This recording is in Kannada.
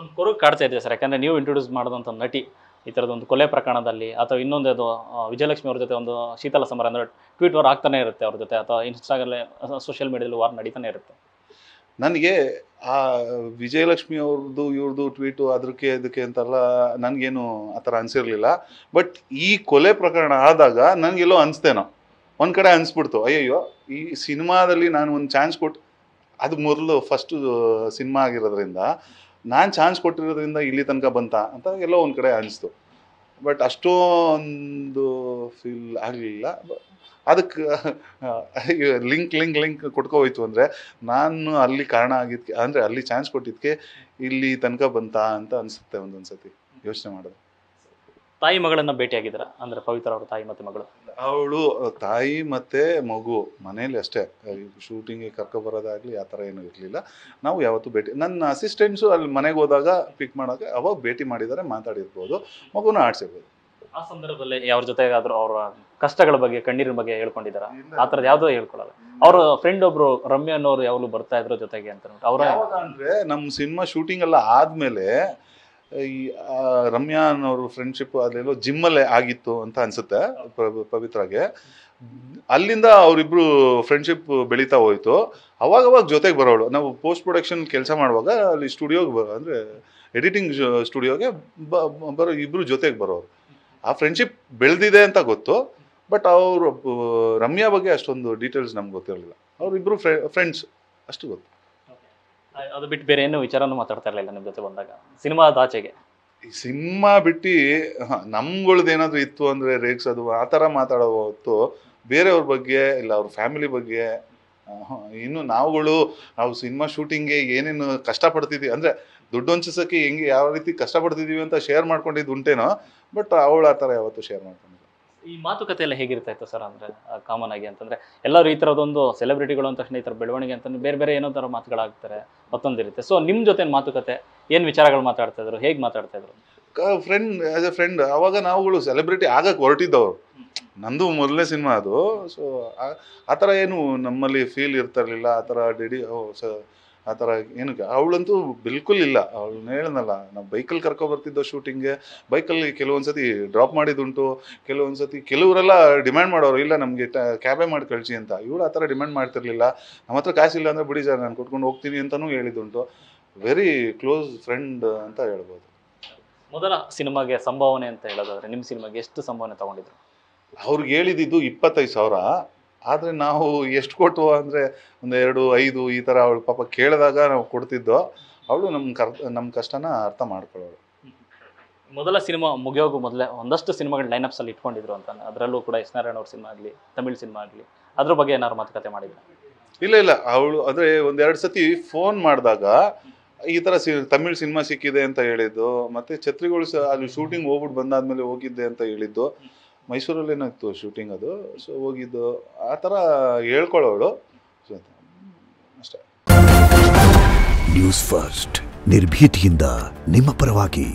ಒಂದು ಕೊರಗು ಕಾಡ್ತಾ ಇದೆ ಸರ್ ಯಾಕಂದರೆ ನೀವು ಇಂಟ್ರೊಡ್ಯೂಸ್ ಮಾಡಿದಂಥ ನಟಿ ಈ ಒಂದು ಕೊಲೆ ಪ್ರಕರಣದಲ್ಲಿ ಅಥವಾ ಇನ್ನೊಂದು ವಿಜಯಲಕ್ಷ್ಮಿ ಅವ್ರ ಜೊತೆ ಒಂದು ಶೀತಲ ಸಮರ ಅಂದರೆ ಟ್ವೀಟ್ ವಾರ್ ಆಗ್ತಾನೆ ಇರುತ್ತೆ ಅವ್ರ ಜೊತೆ ಅಥವಾ ಇನ್ಸ್ಟಾಗ್ರಾಮಲ್ಲಿ ಸೋಷಿಯಲ್ ಮೀಡಿಯಾದಲ್ಲಿ ವಾರ್ ನಡೀತಾನೆ ಇರುತ್ತೆ ನನಗೆ ಆ ವಿಜಯಲಕ್ಷ್ಮಿ ಅವ್ರದ್ದು ಇವ್ರದ್ದು ಟ್ವೀಟು ಅದಕ್ಕೆ ಇದಕ್ಕೆ ಅಂತೆಲ್ಲ ನನಗೇನು ಆ ಥರ ಅನಿಸಿರಲಿಲ್ಲ ಬಟ್ ಈ ಕೊಲೆ ಪ್ರಕರಣ ಆದಾಗ ನನಗೆಲ್ಲೋ ಅನಿಸ್ತೇನೋ ಒಂದು ಕಡೆ ಅನಿಸ್ಬಿಡ್ತು ಅಯ್ಯಯ್ಯೋ ಈ ಸಿನಿಮಾದಲ್ಲಿ ನಾನು ಒಂದು ಚಾನ್ಸ್ ಕೊಟ್ಟು ಅದು ಮೊದಲು ಫಸ್ಟು ಸಿನಿಮಾ ಆಗಿರೋದ್ರಿಂದ ನಾನು ಚಾನ್ಸ್ ಕೊಟ್ಟಿರೋದ್ರಿಂದ ಇಲ್ಲಿ ತನಕ ಬಂತ ಅಂತ ಎಲ್ಲೋ ಒಂದು ಕಡೆ ಅನಿಸ್ತು ಬಟ್ ಅಷ್ಟೊಂದು ಫೀಲ್ ಆಗಲಿಲ್ಲ ಅದಕ್ಕೆ ಲಿಂಕ್ ಲಿಂಕ್ ಲಿಂಕ್ ಕೊಟ್ಕೋಯ್ತು ಅಂದರೆ ನಾನು ಅಲ್ಲಿ ಕಾರಣ ಆಗಿದ್ದಕ್ಕೆ ಅಂದರೆ ಅಲ್ಲಿ ಚಾನ್ಸ್ ಕೊಟ್ಟಿದ್ದಕ್ಕೆ ಇಲ್ಲಿ ತನಕ ಬಂತ ಅಂತ ಅನಿಸುತ್ತೆ ಒಂದೊಂದು ಸತಿ ಯೋಚನೆ ಮಾಡೋದು ತಾಯಿ ಮಗಳನ್ನ ಆಗಿದಾರ ಅಂದ್ರೆ ಪವಿತ್ರ ಅವ್ರ ತಾಯಿ ಮತ್ತೆ ಮಗಳು ಅವಳು ತಾಯಿ ಮತ್ತೆ ಮಗು ಮನೇಲಿ ಅಷ್ಟೇ ಶೂಟಿಂಗ್ ಕರ್ಕೊ ಬರೋದಾಗ್ಲಿ ಆ ತರ ಏನೂ ಇರ್ಲಿಲ್ಲ ನಾವು ಯಾವತ್ತು ಭೇಟಿ ನನ್ನ ಅಸಿಸ್ಟೆಂಟ್ಸ್ ಅಲ್ಲಿ ಮನೆಗೆ ಹೋದಾಗ ಪಿಕ್ ಮಾಡೋಕೆ ಅವಾಗ ಭೇಟಿ ಮಾಡಿದರೆ ಮಾತಾಡಿರ್ಬೋದು ಮಗುನ ಆಡ್ಸಿರ್ಬೋದು ಆ ಸಂದರ್ಭದಲ್ಲಿ ಯಾವ್ರ ಜೊತೆಗಾದ್ರೂ ಅವರ ಕಷ್ಟಗಳ ಬಗ್ಗೆ ಕಣ್ಣೀರಿನ ಬಗ್ಗೆ ಹೇಳ್ಕೊಂಡಿದಾರ ಆ ತರದ ಯಾವ್ದೋ ಹೇಳ್ಕೊಳ್ಳಲ್ಲ ಅವ್ರ ಫ್ರೆಂಡ್ ಒಬ್ರು ರಮ್ಯ ಅನ್ನೋರು ಯಾವಾಗಲೂ ಬರ್ತಾ ಇದ್ರ ಜೊತೆಗೆ ಅಂತ ಅವ್ರ ಅಂದ್ರೆ ನಮ್ ಸಿನಿಮಾ ಶೂಟಿಂಗ್ ಎಲ್ಲ ಆದ್ಮೇಲೆ ಈ ರಮ್ಯಾ ಅನ್ನೋರು ಫ್ರೆಂಡ್ಶಿಪ್ ಅದೆಲ್ಲೋ ಜಿಮ್ಮಲ್ಲೇ ಆಗಿತ್ತು ಅಂತ ಅನ್ಸುತ್ತೆ ಪವಿತ್ರಾಗೆ ಅಲ್ಲಿಂದ ಅವರಿಬ್ರು ಫ್ರೆಂಡ್ಶಿಪ್ ಬೆಳೀತಾ ಹೋಯ್ತು ಅವಾಗ ಅವಾಗ ಜೊತೆಗೆ ಬರೋಳು ನಾವು ಪೋಸ್ಟ್ ಪ್ರೊಡಕ್ಷನ್ ಕೆಲಸ ಮಾಡುವಾಗ ಅಲ್ಲಿ ಸ್ಟುಡಿಯೋಗೆ ಬ ಅಂದರೆ ಎಡಿಟಿಂಗ್ ಸ್ಟುಡಿಯೋಗೆ ಬರೋ ಇಬ್ಬರು ಜೊತೆಗೆ ಬರೋರು ಆ ಫ್ರೆಂಡ್ಶಿಪ್ ಬೆಳೆದಿದೆ ಅಂತ ಗೊತ್ತು ಬಟ್ ಅವರು ರಮ್ಯಾ ಬಗ್ಗೆ ಅಷ್ಟೊಂದು ಡೀಟೇಲ್ಸ್ ನಮ್ಗೆ ಗೊತ್ತಿರಲಿಲ್ಲ ಅವರಿಬ್ಬರು ಫ್ರೆಂಡ್ಸ್ ಅಷ್ಟು ಗೊತ್ತು ಅದು ಬಿಟ್ಟು ಬೇರೆ ಏನು ವಿಚಾರನೂ ಮಾತಾಡ್ತಾ ಇರಲಿಲ್ಲ ನಿಮ್ಮ ಜೊತೆ ಬಂದಾಗ ಸಿನಿಮಾ ಆಚೆಗೆ ಸಿನಿಮಾ ಬಿಟ್ಟು ನಮ್ಗಳ್ದೇನಾದ್ರೂ ಇತ್ತು ಅಂದ್ರೆ ಅದು ಆ ಥರ ಮಾತಾಡೋ ಹೊತ್ತು ಬೇರೆಯವ್ರ ಬಗ್ಗೆ ಇಲ್ಲ ಅವ್ರ ಫ್ಯಾಮಿಲಿ ಬಗ್ಗೆ ಇನ್ನು ನಾವುಗಳು ನಾವು ಸಿನಿಮಾ ಶೂಟಿಂಗ್ಗೆ ಏನೇನು ಕಷ್ಟಪಡ್ತಿದ್ವಿ ಅಂದರೆ ದುಡ್ಡು ಹಂಚಿಸೋಕ್ಕೆ ಹೆಂಗೆ ಯಾವ ರೀತಿ ಕಷ್ಟಪಡ್ತಿದ್ದೀವಿ ಅಂತ ಶೇರ್ ಮಾಡ್ಕೊಂಡಿದ್ದು ಉಂಟೇನೋ ಬಟ್ ಅವಳು ಆ ಥರ ಯಾವತ್ತೂ ಶೇರ್ ಮಾಡ್ಕೊಂಡು ಈ ಮಾತುಕತೆ ಎಲ್ಲ ಹೇಗಿರ್ತಾ ಇತ್ತು ಸರ್ ಅಂದ್ರೆ ಕಾಮನ್ ಆಗಿ ಅಂತಂದ್ರೆ ಎಲ್ಲರೂ ಈ ತರದೊಂದು ಸೆಲೆಬ್ರಿಟಿಗಳು ಅಂದ ತಕ್ಷಣ ಈ ಥರ ಬೆಳವಣಿಗೆ ಅಂತಂದ್ರೆ ಬೇರೆ ಬೇರೆ ಏನೋ ಥರ ಮಾತುಗಳಾಗ್ತಾರೆ ಮತ್ತೊಂದಿರುತ್ತೆ ಸೊ ನಿಮ್ಮ ಜೊತೆ ಮಾತುಕತೆ ಏನು ವಿಚಾರಗಳು ಮಾತಾಡ್ತಾ ಇದ್ರು ಹೇಗೆ ಮಾತಾಡ್ತಾ ಇದ್ರು ಫ್ರೆಂಡ್ ಆಸ್ ಎ ಫ್ರೆಂಡ್ ಅವಾಗ ನಾವುಗಳು ಸೆಲೆಬ್ರಿಟಿ ಆಗಕ್ಕೆ ಹೊರಟಿದ್ದವರು ನಂದು ಮೊದಲನೇ ಸಿನಿಮಾ ಅದು ಸೊ ಆ ಥರ ಏನು ನಮ್ಮಲ್ಲಿ ಫೀಲ್ ಇರ್ತಾ ಇರಲಿಲ್ಲ ಆ ಥರ ಡೆಡಿ ಆ ಥರ ಏನಕ್ಕೆ ಅವಳಂತೂ ಬಿಲ್ಕುಲ್ ಇಲ್ಲ ಅವಳು ಹೇಳನಲ್ಲ ನಾವು ಬೈಕಲ್ಲಿ ಕರ್ಕೊಬರ್ತಿದ್ದ ಶೂಟಿಂಗ್ಗೆ ಬೈಕಲ್ಲಿ ಕೆಲವೊಂದು ಸತಿ ಡ್ರಾಪ್ ಮಾಡಿದ್ದುಂಟು ಕೆಲವೊಂದು ಕೆಲವರೆಲ್ಲ ಡಿಮ್ಯಾಂಡ್ ಮಾಡೋರು ಇಲ್ಲ ನಮಗೆ ಕ್ಯಾಬೇ ಮಾಡಿ ಕಳಿಸಿ ಅಂತ ಇವಳು ಆ ಥರ ಡಿಮ್ಯಾಂಡ್ ಮಾಡ್ತಿರ್ಲಿಲ್ಲ ನಮ್ಮ ಹತ್ರ ಕಾಸಿಲ್ಲ ಅಂದರೆ ಬಿಡಿ ಸರ್ ನಾನು ಕೊಟ್ಕೊಂಡು ಹೋಗ್ತೀನಿ ಅಂತಲೂ ಹೇಳಿದ್ದುಂಟು ವೆರಿ ಕ್ಲೋಸ್ ಫ್ರೆಂಡ್ ಅಂತ ಹೇಳ್ಬೋದು ಮೊದಲ ಸಿನಿಮಾಗೆ ಸಂಭಾವನೆ ಅಂತ ಹೇಳೋದಾದರೆ ನಿಮ್ಮ ಸಿನಿಮಾಗೆ ಎಷ್ಟು ಸಂಭಾವನೆ ತಗೊಂಡಿದ್ರು ಅವ್ರಿಗೆ ಹೇಳಿದ್ದು ಇಪ್ಪತ್ತೈದು ಸಾವಿರ ಆದರೆ ನಾವು ಎಷ್ಟು ಕೊಟ್ಟು ಅಂದರೆ ಒಂದು ಎರಡು ಐದು ಈ ಥರ ಅವಳು ಪಾಪ ಕೇಳಿದಾಗ ನಾವು ಕೊಡ್ತಿದ್ದೋ ಅವಳು ನಮ್ಮ ಕರ್ ನಮ್ಮ ಕಷ್ಟನ ಅರ್ಥ ಮಾಡ್ಕೊಳ್ಳೋಳು ಮೊದಲ ಸಿನಿಮಾ ಮುಗಿಯೋಗು ಮೊದಲೇ ಒಂದಷ್ಟು ಸಿನಿಮಾಗಳು ಲೈನಪ್ಸಲ್ಲಿ ಇಟ್ಕೊಂಡಿದ್ರು ಅಂತ ಅದರಲ್ಲೂ ಕೂಡ ಎಸ್ ನಾರಾಯಣ ಅವ್ರ ಸಿನಿಮಾ ಆಗಲಿ ತಮಿಳ್ ಸಿನಿಮಾ ಆಗಲಿ ಅದ್ರ ಬಗ್ಗೆ ಏನಾದ್ರು ಮಾತುಕತೆ ಮಾಡಿದ್ರು ಇಲ್ಲ ಇಲ್ಲ ಅವಳು ಅಂದರೆ ಒಂದೆರಡು ಸತಿ ಫೋನ್ ಮಾಡಿದಾಗ ಈ ಥರ ಸಿ ತಮಿಳ್ ಸಿನಿಮಾ ಸಿಕ್ಕಿದೆ ಅಂತ ಹೇಳಿದ್ದು ಮತ್ತು ಛತ್ರಿಗಳು ಸಹ ಅಲ್ಲಿ ಶೂಟಿಂಗ್ ಹೋಗ್ಬಿಟ್ಟು ಬಂದಾದ್ಮೇಲೆ ಹೋಗಿದ್ದೆ ಅಂತ ಹೇಳಿದ್ದು ಮೈಸೂರಲ್ಲಿ ಏನಾಗ್ತು ಶೂಟಿಂಗ್ ಅದು ಸೊ ಹೋಗಿದ್ದು ಆ ಥರ ಹೇಳ್ಕೊಳ್ಳೋಳು ಅಷ್ಟೇ ನ್ಯೂಸ್ ಫಸ್ಟ್ ನಿರ್ಭೀತಿಯಿಂದ ನಿಮ್ಮ ಪರವಾಗಿ